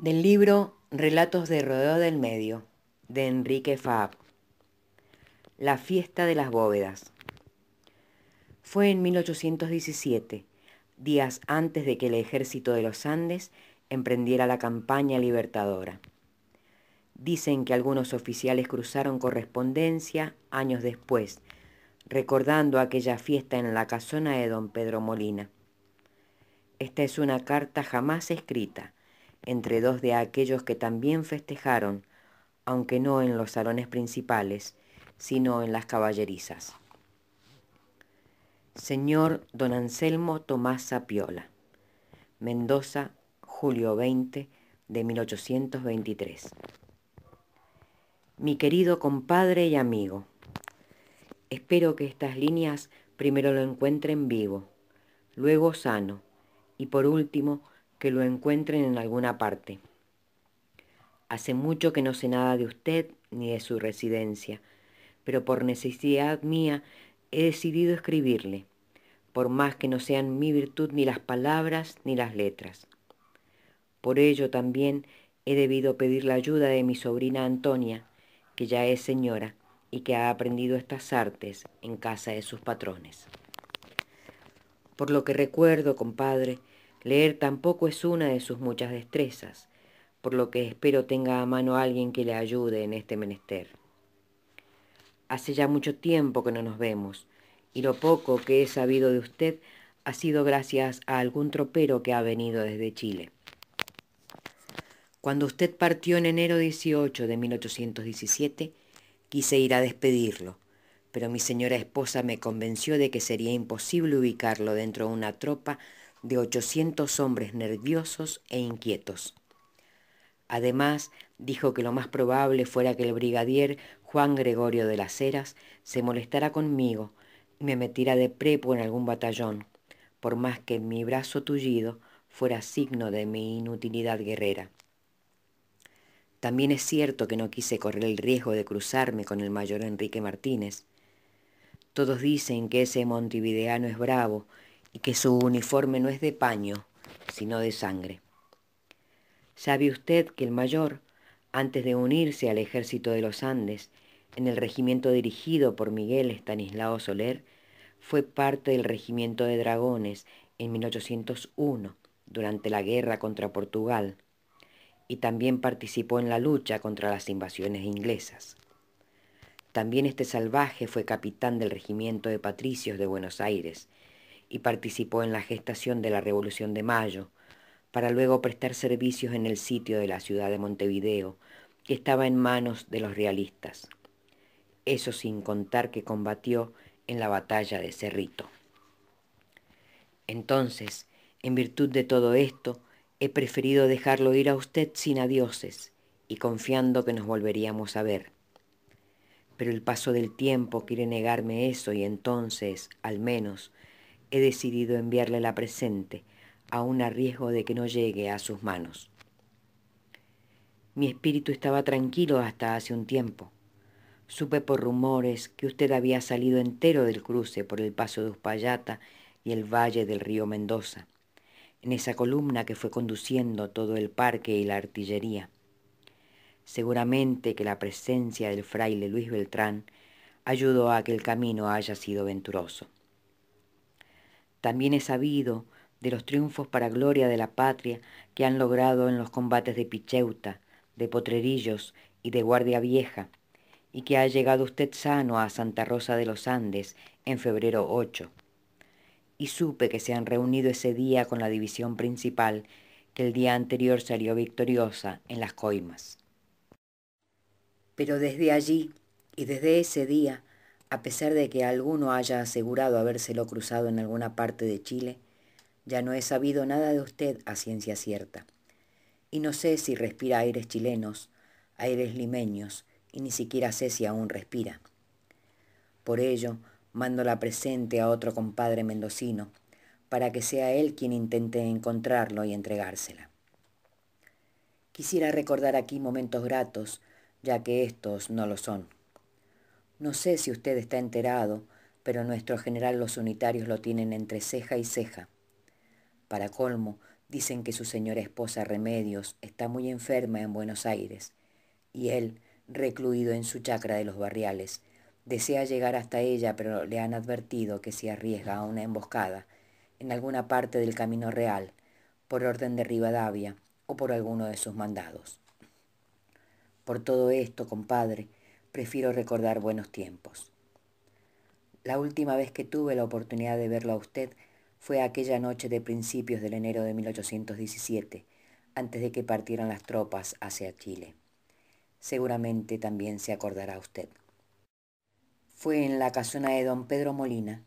del libro Relatos de Rodeo del Medio de Enrique Fab. La fiesta de las bóvedas. Fue en 1817, días antes de que el ejército de los Andes emprendiera la campaña libertadora. Dicen que algunos oficiales cruzaron correspondencia años después, recordando aquella fiesta en la casona de don Pedro Molina. Esta es una carta jamás escrita, entre dos de aquellos que también festejaron, aunque no en los salones principales, sino en las caballerizas. Señor don Anselmo Tomás Sapiola, Mendoza, julio 20 de 1823. Mi querido compadre y amigo, espero que estas líneas primero lo encuentren vivo, luego sano y por último que lo encuentren en alguna parte. Hace mucho que no sé nada de usted ni de su residencia, pero por necesidad mía he decidido escribirle, por más que no sean mi virtud ni las palabras ni las letras. Por ello también he debido pedir la ayuda de mi sobrina Antonia, que ya es señora y que ha aprendido estas artes en casa de sus patrones. Por lo que recuerdo, compadre, Leer tampoco es una de sus muchas destrezas, por lo que espero tenga a mano alguien que le ayude en este menester. Hace ya mucho tiempo que no nos vemos, y lo poco que he sabido de usted ha sido gracias a algún tropero que ha venido desde Chile. Cuando usted partió en enero 18 de 1817, quise ir a despedirlo, pero mi señora esposa me convenció de que sería imposible ubicarlo dentro de una tropa de 800 hombres nerviosos e inquietos. Además, dijo que lo más probable fuera que el brigadier Juan Gregorio de las Heras se molestara conmigo y me metiera de prepo en algún batallón, por más que mi brazo tullido fuera signo de mi inutilidad guerrera. También es cierto que no quise correr el riesgo de cruzarme con el mayor Enrique Martínez. Todos dicen que ese montevideano es bravo y que su uniforme no es de paño, sino de sangre. ¿Sabe usted que el mayor, antes de unirse al ejército de los Andes, en el regimiento dirigido por Miguel Estanislao Soler, fue parte del regimiento de dragones en 1801, durante la guerra contra Portugal, y también participó en la lucha contra las invasiones inglesas. También este salvaje fue capitán del regimiento de patricios de Buenos Aires, y participó en la gestación de la Revolución de Mayo, para luego prestar servicios en el sitio de la ciudad de Montevideo, que estaba en manos de los realistas. Eso sin contar que combatió en la batalla de Cerrito. Entonces, en virtud de todo esto, he preferido dejarlo ir a usted sin adioses y confiando que nos volveríamos a ver. Pero el paso del tiempo quiere negarme eso y entonces, al menos, he decidido enviarle la presente, aun a riesgo de que no llegue a sus manos. Mi espíritu estaba tranquilo hasta hace un tiempo. Supe por rumores que usted había salido entero del cruce por el paso de Uspallata y el valle del río Mendoza, en esa columna que fue conduciendo todo el parque y la artillería. Seguramente que la presencia del fraile Luis Beltrán ayudó a que el camino haya sido venturoso. También he sabido de los triunfos para gloria de la patria que han logrado en los combates de Picheuta, de Potrerillos y de Guardia Vieja, y que ha llegado usted sano a Santa Rosa de los Andes en febrero 8. Y supe que se han reunido ese día con la división principal que el día anterior salió victoriosa en las coimas. Pero desde allí y desde ese día a pesar de que alguno haya asegurado habérselo cruzado en alguna parte de Chile, ya no he sabido nada de usted a ciencia cierta. Y no sé si respira aires chilenos, aires limeños, y ni siquiera sé si aún respira. Por ello, mando la presente a otro compadre mendocino, para que sea él quien intente encontrarlo y entregársela. Quisiera recordar aquí momentos gratos, ya que estos no lo son. No sé si usted está enterado, pero nuestro general los unitarios lo tienen entre ceja y ceja. Para colmo, dicen que su señora esposa Remedios está muy enferma en Buenos Aires, y él, recluido en su chacra de los barriales, desea llegar hasta ella, pero le han advertido que se arriesga a una emboscada, en alguna parte del Camino Real, por orden de Rivadavia o por alguno de sus mandados. Por todo esto, compadre, prefiero recordar buenos tiempos. La última vez que tuve la oportunidad de verlo a usted fue aquella noche de principios del enero de 1817, antes de que partieran las tropas hacia Chile. Seguramente también se acordará usted. Fue en la casona de don Pedro Molina,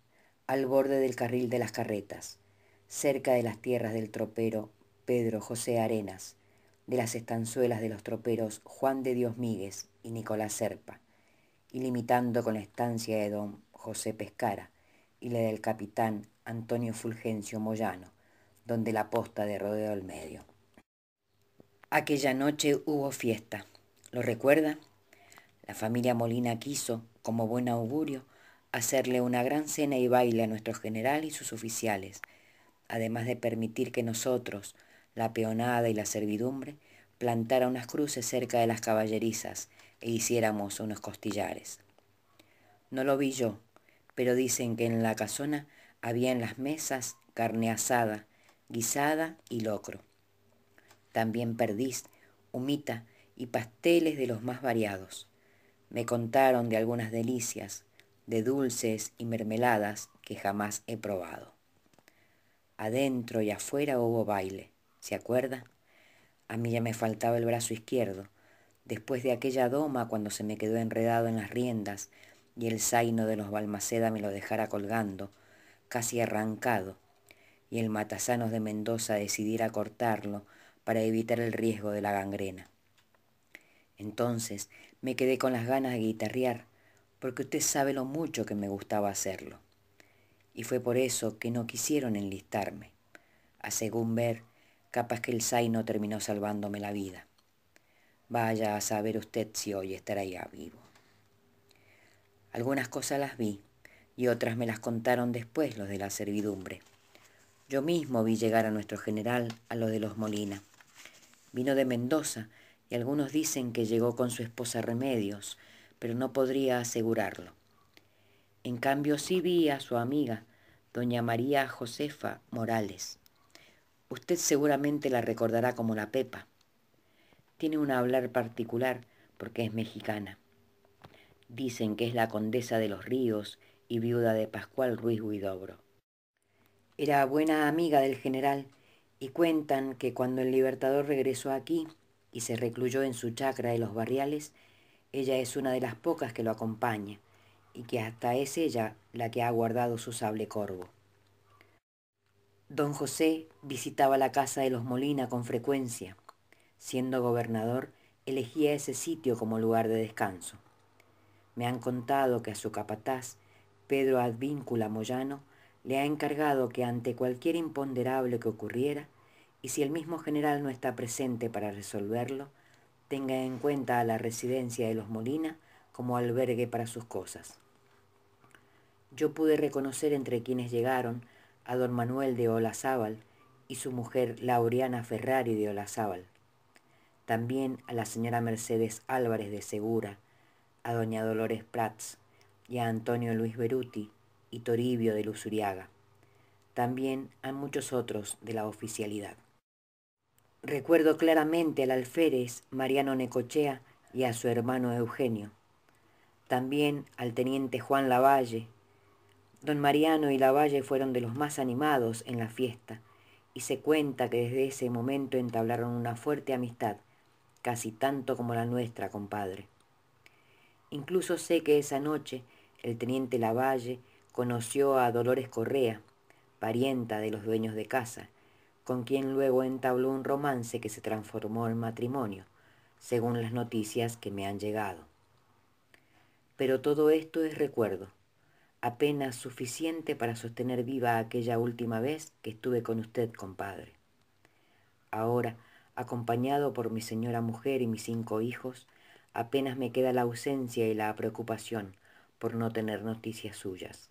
al borde del carril de las carretas, cerca de las tierras del tropero Pedro José Arenas, de las estanzuelas de los troperos Juan de Dios Míguez y Nicolás Serpa, y limitando con la estancia de don José Pescara y la del capitán Antonio Fulgencio Moyano, donde la posta de rodeo al medio. Aquella noche hubo fiesta. ¿Lo recuerda? La familia Molina quiso, como buen augurio, hacerle una gran cena y baile a nuestro general y sus oficiales, además de permitir que nosotros, la peonada y la servidumbre, plantara unas cruces cerca de las caballerizas, e hiciéramos unos costillares. No lo vi yo, pero dicen que en la casona había en las mesas carne asada, guisada y locro. También perdiz, humita y pasteles de los más variados. Me contaron de algunas delicias, de dulces y mermeladas que jamás he probado. Adentro y afuera hubo baile, ¿se acuerda? A mí ya me faltaba el brazo izquierdo, después de aquella doma cuando se me quedó enredado en las riendas y el zaino de los Balmaceda me lo dejara colgando, casi arrancado, y el matasanos de Mendoza decidiera cortarlo para evitar el riesgo de la gangrena. Entonces me quedé con las ganas de guitarrear, porque usted sabe lo mucho que me gustaba hacerlo. Y fue por eso que no quisieron enlistarme. A según ver, capaz que el zaino terminó salvándome la vida. Vaya a saber usted si hoy estará ya vivo. Algunas cosas las vi y otras me las contaron después los de la servidumbre. Yo mismo vi llegar a nuestro general a lo de los Molina. Vino de Mendoza y algunos dicen que llegó con su esposa Remedios, pero no podría asegurarlo. En cambio sí vi a su amiga, doña María Josefa Morales. Usted seguramente la recordará como la Pepa tiene un hablar particular porque es mexicana. Dicen que es la condesa de los ríos y viuda de Pascual Ruiz Huidobro. Era buena amiga del general y cuentan que cuando el libertador regresó aquí y se recluyó en su chacra de los barriales, ella es una de las pocas que lo acompaña y que hasta es ella la que ha guardado su sable corvo. Don José visitaba la casa de los Molina con frecuencia Siendo gobernador, elegía ese sitio como lugar de descanso. Me han contado que a su capataz, Pedro Advíncula Moyano, le ha encargado que ante cualquier imponderable que ocurriera, y si el mismo general no está presente para resolverlo, tenga en cuenta a la residencia de los Molina como albergue para sus cosas. Yo pude reconocer entre quienes llegaron a don Manuel de Olazábal y su mujer Laureana Ferrari de Olazábal también a la señora Mercedes Álvarez de Segura, a doña Dolores Prats y a Antonio Luis Beruti y Toribio de Lusuriaga. También a muchos otros de la oficialidad. Recuerdo claramente al alférez Mariano Necochea y a su hermano Eugenio. También al teniente Juan Lavalle. Don Mariano y Lavalle fueron de los más animados en la fiesta y se cuenta que desde ese momento entablaron una fuerte amistad casi tanto como la nuestra, compadre. Incluso sé que esa noche el teniente Lavalle conoció a Dolores Correa, parienta de los dueños de casa, con quien luego entabló un romance que se transformó en matrimonio, según las noticias que me han llegado. Pero todo esto es recuerdo, apenas suficiente para sostener viva aquella última vez que estuve con usted, compadre. Ahora, acompañado por mi señora mujer y mis cinco hijos, apenas me queda la ausencia y la preocupación por no tener noticias suyas.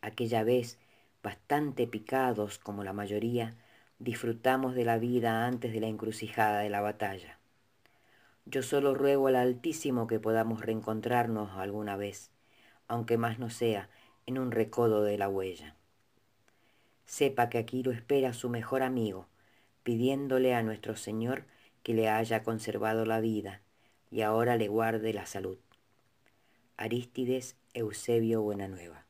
Aquella vez, bastante picados como la mayoría, disfrutamos de la vida antes de la encrucijada de la batalla. Yo solo ruego al Altísimo que podamos reencontrarnos alguna vez, aunque más no sea en un recodo de la huella. Sepa que aquí lo espera su mejor amigo, pidiéndole a nuestro Señor que le haya conservado la vida y ahora le guarde la salud. Arístides Eusebio Buenanueva.